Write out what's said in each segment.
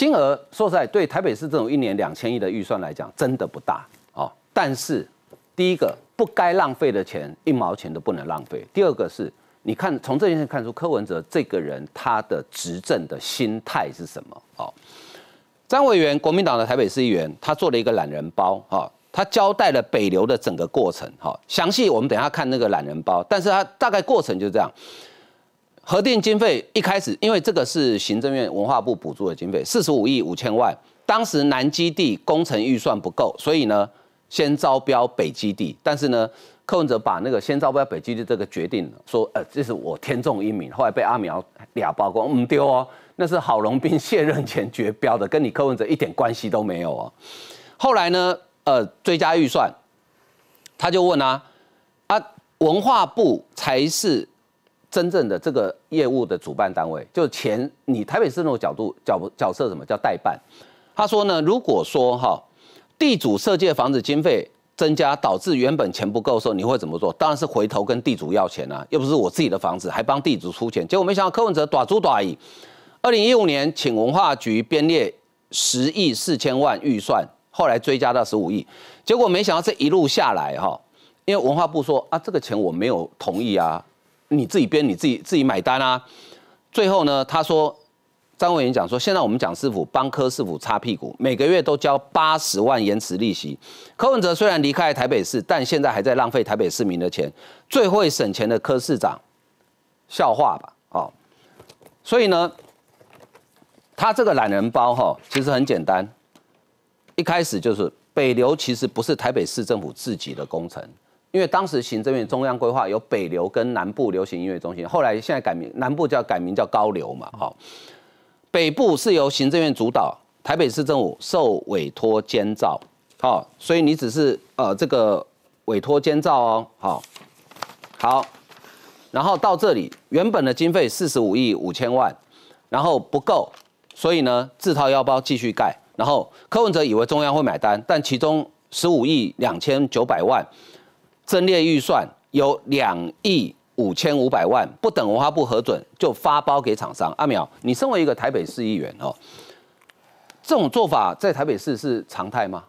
金额说实在，对台北市这种一年两千亿的预算来讲，真的不大哦。但是，第一个不该浪费的钱，一毛钱都不能浪费。第二个是，你看从这件事看出，柯文哲这个人他的执政的心态是什么？哦，张委员，国民党的台北市议员，他做了一个懒人包，哈，他交代了北流的整个过程，哈，详细我们等下看那个懒人包，但是他大概过程就是这样。核定经费一开始，因为这个是行政院文化部补助的经费，四十五亿五千万。当时南基地工程预算不够，所以呢，先招标北基地。但是呢，柯文哲把那个先招标北基地这个决定说，呃，这是我天纵英明。后来被阿苗俩曝光，嗯，丢哦，那是郝龙斌卸任前绝标的，跟你柯文哲一点关系都没有哦。后来呢，呃，追加预算，他就问啊，啊，文化部才是。真正的这个业务的主办单位，就前你台北市那种角度角角色，什么叫代办？他说呢，如果说哈地主设计的房子经费增加，导致原本钱不够的时候，你会怎么做？当然是回头跟地主要钱啊，又不是我自己的房子，还帮地主出钱。结果没想到柯文哲大猪大姨，二零一五年请文化局编列十亿四千万预算，后来追加到十五亿，结果没想到这一路下来哈，因为文化部说啊，这个钱我没有同意啊。你自己编，你自己自己买单啊！最后呢，他说张伟仁讲说，现在我们蒋师傅帮柯师傅擦屁股，每个月都交八十万延迟利息。柯文哲虽然离开台北市，但现在还在浪费台北市民的钱。最会省钱的柯市长，笑话吧！哦，所以呢，他这个懒人包哈，其实很简单，一开始就是北流，其实不是台北市政府自己的工程。因为当时行政院中央规划有北流跟南部流行音乐中心，后来现在改名南部叫改名叫高流嘛。好，北部是由行政院主导，台北市政府受委托监造。好，所以你只是呃这个委托监造哦。好，好，然后到这里原本的经费四十五亿五千万，然后不够，所以呢自掏腰包继续盖。然后柯文哲以为中央会买单，但其中十五亿两千九百万。增列预算有两亿五千五百万，不等文化部核准就发包给厂商。阿淼，你身为一个台北市议员哦，这种做法在台北市是常态吗？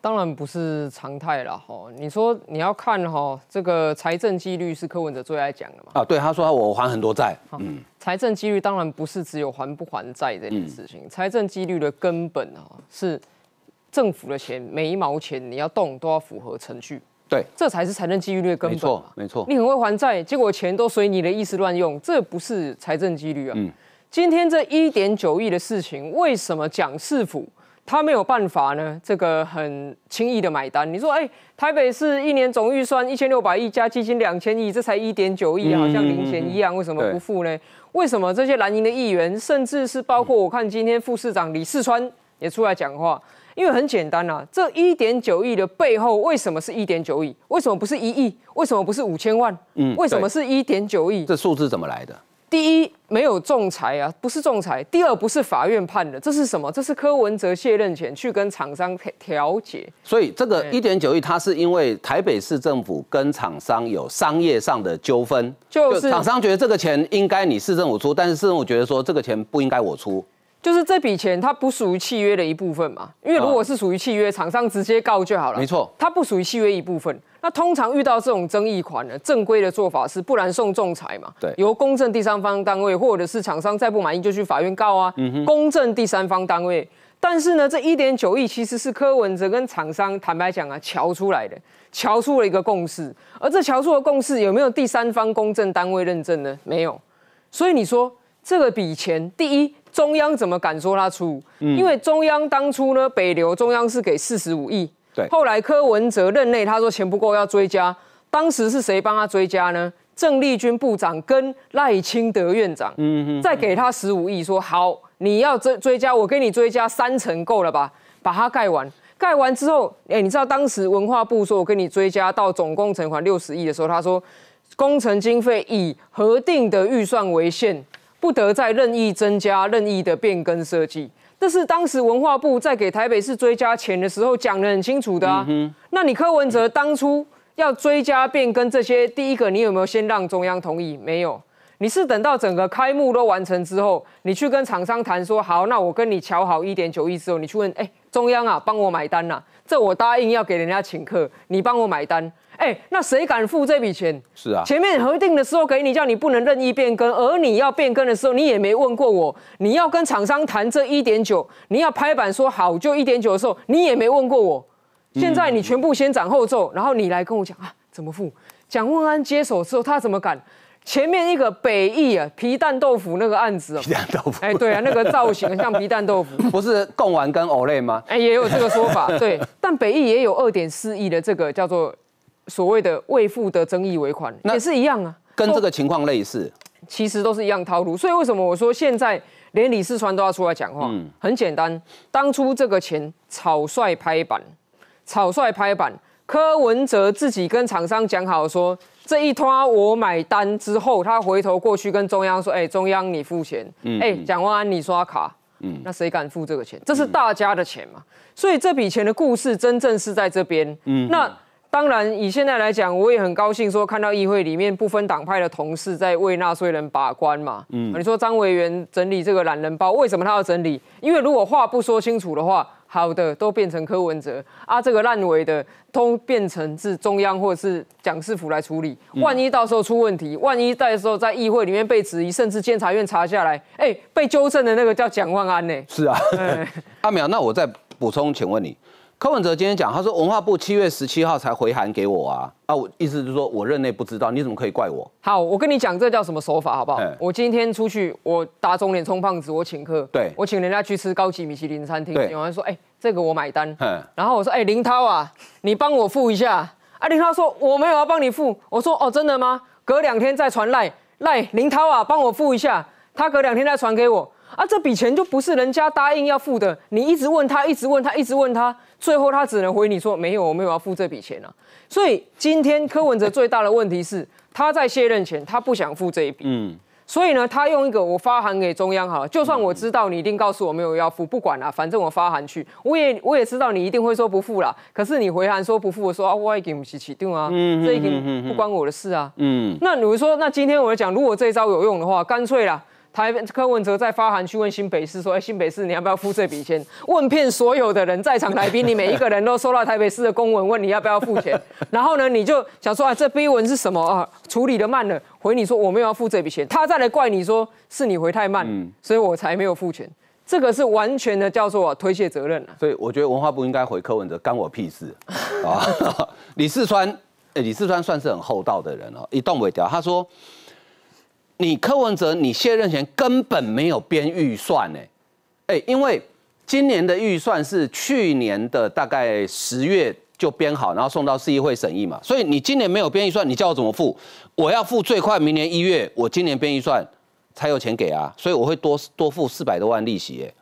当然不是常态了哈。你说你要看哈，这个财政纪律是柯文哲最爱讲的嘛？啊，对，他说我还很多债。嗯，财政纪律当然不是只有还不还债这件事情，财政纪律的根本啊是政府的钱每一毛钱你要动都要符合程序。对，这才是财政纪律的根本。没错，没错。你很会还债，结果钱都随你的意思乱用，这不是财政纪律啊。嗯。今天这一点九亿的事情，为什么蒋市府他没有办法呢？这个很轻易的买单？你说，哎，台北市一年总预算一千六百亿，加基金两千亿，这才一点九亿，好像零钱一样，为什么不付呢？为什么这些蓝营的议员，甚至是包括我看今天副市长李世川也出来讲话？因为很简单啦，这一点九亿的背后，为什么是一点九亿？为什么不是一亿？为什么不是五千万？嗯，为什么是一点九亿？这数字怎么来的？第一，没有仲裁啊，不是仲裁；第二，不是法院判的，这是什么？这是柯文哲卸任前去跟厂商调解。所以这个一点九亿，它是因为台北市政府跟厂商有商业上的纠纷，就是厂商觉得这个钱应该你市政府出，但是市政府觉得说这个钱不应该我出。就是这笔钱，它不属于契约的一部分嘛？因为如果是属于契约，厂商直接告就好了。没错，它不属于契约一部分。那通常遇到这种争议款呢，正规的做法是，不然送仲裁嘛。对，由公正第三方单位，或者是厂商再不满意就去法院告啊。嗯哼，公正第三方单位。但是呢，这一点九亿其实是柯文哲跟厂商坦白讲啊，瞧出来的，瞧出了一个共识。而这瞧出的共识有没有第三方公正单位认证呢？没有。所以你说这个笔钱，第一。中央怎么敢说他出？因为中央当初呢，北流中央是给四十五亿。对，后来柯文哲任内，他说钱不够要追加。当时是谁帮他追加呢？郑丽君部长跟赖清德院长，嗯嗯，再给他十五亿，说好你要追追加，我给你追加三成够了吧？把它盖完，盖完之后，哎，你知道当时文化部说，我给你追加到总工程款六十亿的时候，他说工程经费以核定的预算为限。不得再任意增加、任意的变更设计，这是当时文化部在给台北市追加钱的时候讲的很清楚的啊。那你柯文哲当初要追加变更这些，第一个你有没有先让中央同意？没有，你是等到整个开幕都完成之后，你去跟厂商谈说好，那我跟你瞧好一点九亿之后，你去问哎中央啊，帮我买单呐？这我答应要给人家请客，你帮我买单。那谁敢付这笔钱？是啊，前面核定的时候给你叫你不能任意变更，而你要变更的时候，你也没问过我。你要跟厂商谈这一点九，你要拍板说好就一点九的时候，你也没问过我。现在你全部先斩后奏，然后你来跟我讲啊，怎么付？蒋万安接手之后，他怎么敢？前面一个北艺啊，皮蛋豆腐那个案子哦，皮蛋豆腐，哎，对啊，那个造型像皮蛋豆腐，不是贡丸跟藕类吗？哎，也有这个说法，对。但北艺也有二点四亿的这个叫做。所谓的未付的争议尾款也是一样啊，跟这个情况类似，其实都是一样套路。所以为什么我说现在连李世川都要出来讲话？很简单，当初这个钱草率拍板，草率拍板，柯文哲自己跟厂商讲好说这一拖我买单之后，他回头过去跟中央说：“哎，中央你付钱，哎，蒋万安你刷卡。”嗯，那谁敢付这个钱？这是大家的钱嘛。所以这笔钱的故事真正是在这边。嗯，那。当然，以现在来讲，我也很高兴说看到议会里面不分党派的同事在为纳税人把关嘛。嗯，你说张委员整理这个懒人包，为什么他要整理？因为如果话不说清楚的话，好的都变成柯文哲啊，这个烂尾的都变成是中央或者是蒋世府来处理。万一到时候出问题，万一到时候在议会里面被质疑，甚至监察院查下来，哎，被纠正的那个叫蒋万安呢？是啊，阿苗，那我再补充，请问你。柯文哲今天讲，他说文化部七月十七号才回函给我啊，啊，我意思就是说我任内不知道，你怎么可以怪我？好，我跟你讲，这叫什么手法好不好？我今天出去，我打中脸充胖子，我请客，对，我请人家去吃高级米其林餐厅，有人说，哎，这个我买单，嗯，然后我说，哎，林涛啊，你帮我付一下，啊，林涛说我没有要帮你付，我说哦，真的吗？隔两天再传赖赖林涛啊，帮我付一下，他隔两天再传给我，啊，这笔钱就不是人家答应要付的，你一直问他，一直问他，一直问他。最后他只能回你说没有，我没有要付这笔钱啊。所以今天柯文哲最大的问题是，他在卸任前他不想付这一笔。嗯。所以呢，他用一个我发函给中央好了，就算我知道你一定告诉我没有要付，不管了，反正我发函去，我也我也知道你一定会说不付了。可是你回函说不付，我说啊，我已经不起，对吗？啊，这已经不关我的事啊。嗯。那你说，那今天我讲，如果这一招有用的话，干脆啦。台柯文哲在发函去问新北市说：“哎，新北市，你要不要付这笔钱？”问遍所有的人，在场来宾，你每一个人都收到台北市的公文，问你要不要付钱。然后呢，你就想说：“啊，这逼文是什么啊？处理的慢了，回你说我没有要付这笔钱。”他再来怪你说：“是你回太慢，所以我才没有付钱。”这个是完全的叫做推卸责任了。所以我觉得文化部应该回柯文哲，干我屁事啊！李四川，哎，李四川算是很厚道的人哦，一动不掉。他说。你柯文哲，你卸任前根本没有编预算呢，哎，因为今年的预算是去年的大概十月就编好，然后送到市议会审议嘛，所以你今年没有编预算，你叫我怎么付？我要付最快明年一月，我今年编预算才有钱给啊，所以我会多多付四百多万利息哎。